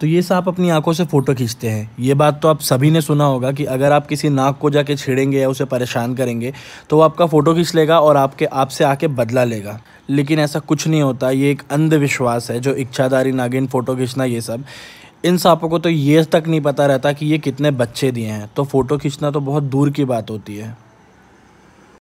तो ये सांप अपनी आंखों से फ़ोटो खींचते हैं ये बात तो आप सभी ने सुना होगा कि अगर आप किसी नाक को जाके छेड़ेंगे या उसे परेशान करेंगे तो वो आपका फ़ोटो खींच लेगा और आपके आपसे आके बदला लेगा लेकिन ऐसा कुछ नहीं होता ये एक अंधविश्वास है जो इच्छाधारी नागिन फ़ोटो खींचना ये सब इन सांपों को तो ये तक नहीं पता रहता कि ये कितने बच्चे दिए हैं तो फ़ोटो खींचना तो बहुत दूर की बात होती है